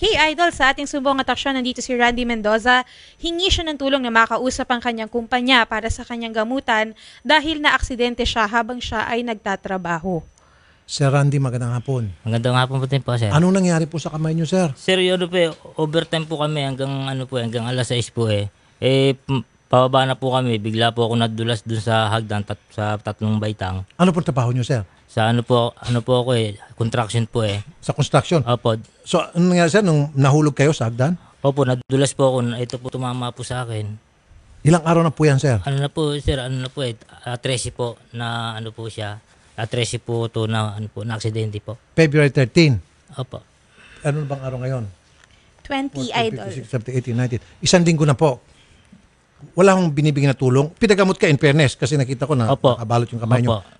K-Idol, sa ating sumbong ataksyon, nandito si Randy Mendoza. Hingi siya ng tulong na makausap ang kanyang kumpanya para sa kanyang gamutan dahil na aksidente siya habang siya ay nagtatrabaho. Sir Randy, magandang hapon. Magandang hapon po din po, sir. Anong nangyari po sa kamay niyo, sir? Sir, yun po, eh, overtime po kami hanggang ano po, eh, hanggang alas 6 po eh. Eh, pababa na po kami. Bigla po ako nadulas dun sa hagdan tat, sa tatlong baitang. Ano po trabaho niyo, sir? Sa ano po, ano po ako eh, construction po eh. Sa construction? Opo. So, ano nangyari sir, nung nahulog kayo sa hagdan? Opo, nadulas po ako. Ito po tumama po sa akin. Ilang araw na po yan, sir? Ano na po, sir, ano na po eh, uh, 13 po na ano po siya. Uh, 13 po to na, ano po, na aksidente po. February 13? Opo. Ano bang araw ngayon? 20, 40, idol. 50, 60, 70, Isang linggo na po wala akong binibigyan na tulong. Pinagamot ka in fairness kasi nakita ko na Opo. nakabalot yung kamay Opo. nyo.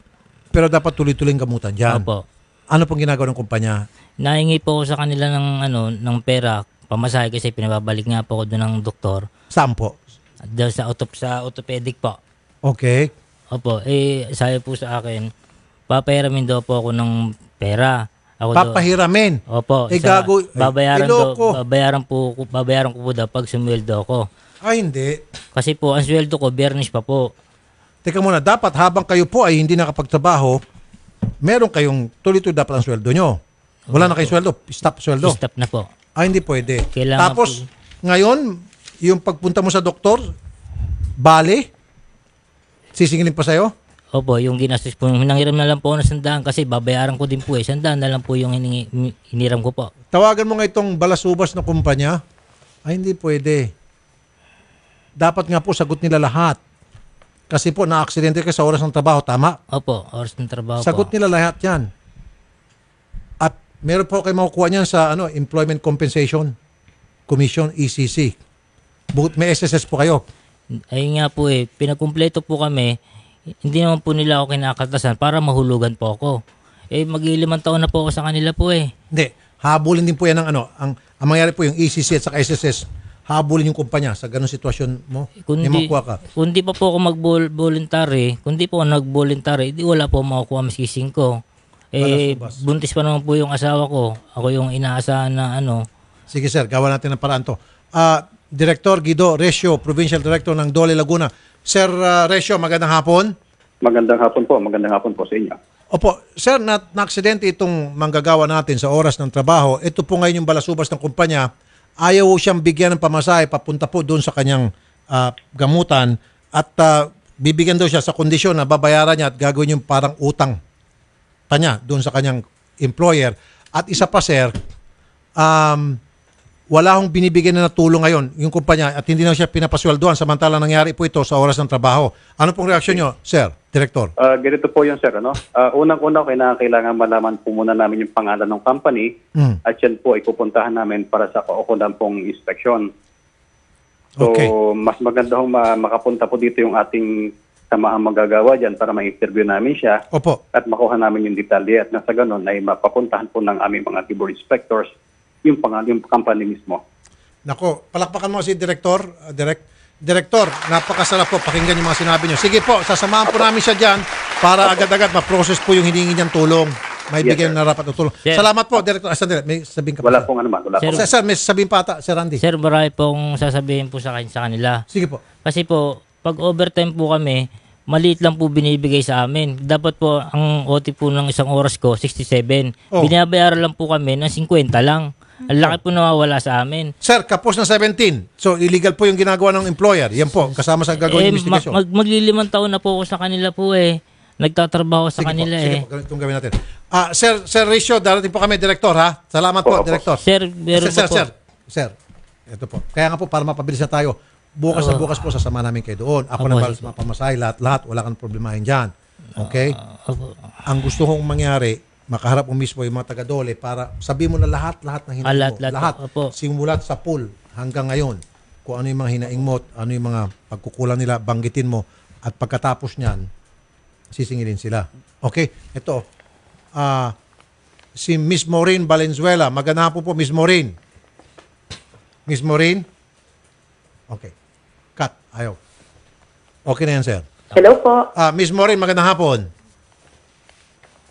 Pero dapat tuloy-tuloy ang gamutan diyan. Opo. Ano pong ginagawa ng kumpanya? Nahingi po ako sa kanila ng, ano, ng pera, pamasahe kasi pinababalik nga po ako doon ng doktor. Saan po? Doon sa, otop, sa orthopedic po. Okay. Opo, eh, sabi po sa akin, papahiramin daw po ako ng pera. Ako daw- Papahiramin. Opo. Eh, sa- gago. Eh, babayaran daw, Iloko. babayaran po, babayaran ko po daw pag sumweldo ako. Ah, hindi. Kasi po, ang sweldo ko, biyernes pa po. Teka muna, dapat habang kayo po ay hindi nakapagtrabaho, meron kayong tuloy-tuloy dapat ang sweldo nyo. Wala na kayong sweldo, stop sweldo. Stop na po. Ay, ah, hindi pwede. Kailangan Tapos, po. ngayon, yung pagpunta mo sa doktor, bali, sisingilin pa sa'yo? Opo, yung ginastos po, nangiram na lang po ako ng sandaan kasi babayaran ko din po eh. Sandaan na lang po yung hiningi, iniram ko po. Tawagan mo nga itong balasubas na kumpanya. Ay, hindi pwede. Dapat nga po sagot nila lahat. Kasi po, na-aksidente kayo sa oras ng trabaho. Tama? Opo, oras ng trabaho Sagot po. nila lahat yan. At meron po kayo makukuha niyan sa ano, Employment Compensation Commission, ECC. Bukod may SSS po kayo. Ayun nga po eh, pinakumpleto po kami. Hindi naman po nila ako kinakatasan para mahulugan po ako. Eh, mag-ilimang taon na po ako sa kanila po eh. Hindi. Habulin din po yan ng ano. Ang, ang mangyari po yung ECC at saka SSS habulin yung kumpanya sa ganong sitwasyon mo? Kundi, hindi makuha ka. Kundi pa po ako mag-voluntary, kundi po ako nag-voluntary, di wala po makukuha maski ko. Eh, buntis pa naman po yung asawa ko. Ako yung inaasahan na ano. Sige sir, gawa natin ng paraan to. Uh, Director Guido Resio, Provincial Director ng Dole Laguna. Sir uh, ah, Resio, magandang hapon. Magandang hapon po. Magandang hapon po sa inyo. Opo, sir, na, na-aksidente itong manggagawa natin sa oras ng trabaho. Ito po ngayon yung balasubas ng kumpanya ayaw siyang bigyan ng pamasahe papunta po doon sa kanyang uh, gamutan at uh, bibigyan daw siya sa kondisyon na babayaran niya at gagawin yung parang utang pa niya doon sa kanyang employer. At isa pa sir, um, wala hong binibigyan na tulong ngayon yung kumpanya at hindi na siya pinapasweldoan samantala nangyari po ito sa oras ng trabaho. Ano pong reaksyon nyo, sir, director? Uh, ganito po yun, sir. Ano? Uh, Unang-una, kailangan malaman po muna namin yung pangalan ng company mm. at yan po ay pupuntahan namin para sa kaukulan pong inspeksyon. So, okay. mas maganda hong makapunta po dito yung ating samahan magagawa dyan para ma-interview namin siya Opo. at makuha namin yung detalye at nasa ganun ay mapapuntahan po ng aming mga keyboard inspectors yung, pang, yung company mismo. Nako, palakpakan mo si Director, uh, Direct, Director, napakasarap po, pakinggan yung mga sinabi niyo. Sige po, sasamahan po namin siya dyan para agad-agad ma-process po yung hiningi niyang tulong. May yes, bigay na rapat ng tulong. Sir. Salamat po, Director. Ah, may sabihin ka pa? Wala po. pong ano man. Wala Sir, po. Sir, may sabihin pa ata, Sir Randy. Sir, marami pong sasabihin po sa, kan- sa kanila. Sige po. Kasi po, pag overtime po kami, maliit lang po binibigay sa amin. Dapat po, ang OT po ng isang oras ko, 67. Oh. Binabayaran lang po kami ng 50 lang. Ang laki po nawawala sa amin. Sir, kapos na 17. So, illegal po yung ginagawa ng employer. Yan po, kasama sa gagawin eh, investigation. Mag, maglilimang taon na po ako sa kanila po eh. Nagtatrabaho sa sige kanila eh. po, eh. Sige po, gawin natin. Ah, sir, Sir Ricio, darating po kami, Director ha. Salamat po, po Director. Sir, meron sir, sir, po. sir, sir, ito po. Kaya nga po, para mapabilis na tayo, bukas oh. na ah. bukas po, sasama namin kayo doon. Ako oh, na balas mapamasahe, lahat-lahat, wala kang problemahin dyan. Okay? Ah, Ang gusto kong mangyari, makaharap mo mismo yung mga taga-dole para sabi mo na lahat-lahat ng hinaing Alat, ah, mo. Lahat. lahat. Opo. Simulat sa pool hanggang ngayon. Kung ano yung mga hinaing mo, ano yung mga pagkukulang nila, banggitin mo. At pagkatapos niyan, sisingilin sila. Okay? Ito. Uh, ah, si Miss Maureen Valenzuela. Maganda po po, Miss Maureen. Miss Maureen? Okay. Cut. Ayaw. Okay na yan, sir. Hello po. Ah, Miss Maureen, magandang hapon.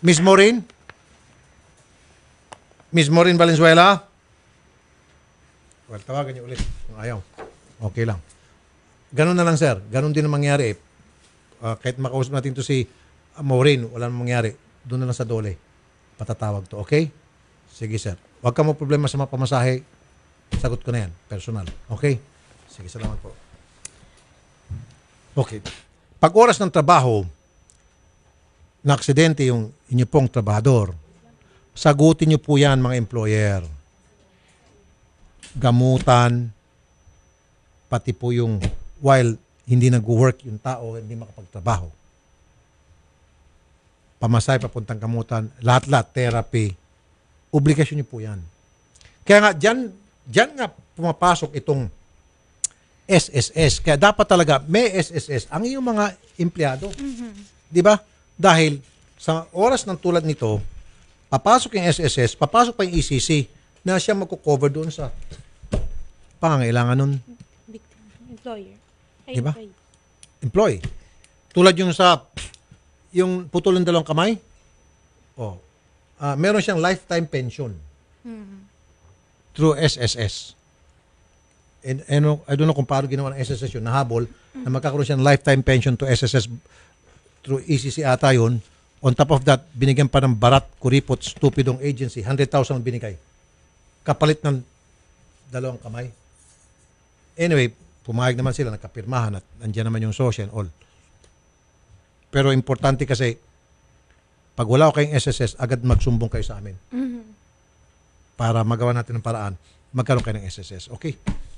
Miss Maureen? Miss Maureen Valenzuela? Well, tawagan niyo ulit kung ayaw. Okay lang. Ganun na lang, sir. Ganun din ang mangyari. Uh, kahit makausap natin to si Maureen, wala nang mangyari. Doon na lang sa dole. Patatawag to, okay? Sige, sir. Huwag ka mo problema sa mga pamasahe. Sagot ko na yan. Personal. Okay? Sige, salamat po. Okay. Pag oras ng trabaho, na aksidente yung inyo pong trabahador, Sagutin niyo po yan mga employer. Gamutan, pati po yung while hindi nag-work yung tao, hindi makapagtrabaho. Pamasay, papuntang gamutan, lahat-lahat, therapy. Obligasyon niyo po yan. Kaya nga, dyan, dyan nga pumapasok itong SSS. Kaya dapat talaga may SSS ang iyong mga empleyado. Mm-hmm. Di ba? Dahil sa oras ng tulad nito, papasok yung SSS, papasok pa yung ECC na siya magko-cover doon sa pangangailangan nun. Employer. Ay, Diba? employee. Tulad yung sa yung putol ng dalawang kamay. Oh. Ah, meron siyang lifetime pension mm-hmm. through SSS. And, and I don't know kung paano ginawa ng SSS yun, nahabol, na magkakaroon siya ng lifetime pension to SSS through ECC ata yun. On top of that, binigyan pa ng barat, kuripot, stupidong agency. 100,000 binigay. Kapalit ng dalawang kamay. Anyway, pumayag naman sila, nakapirmahan at nandiyan naman yung social and all. Pero importante kasi, pag wala ko kayong SSS, agad magsumbong kayo sa amin. Mm-hmm. Para magawa natin ng paraan, magkaroon kayo ng SSS. Okay?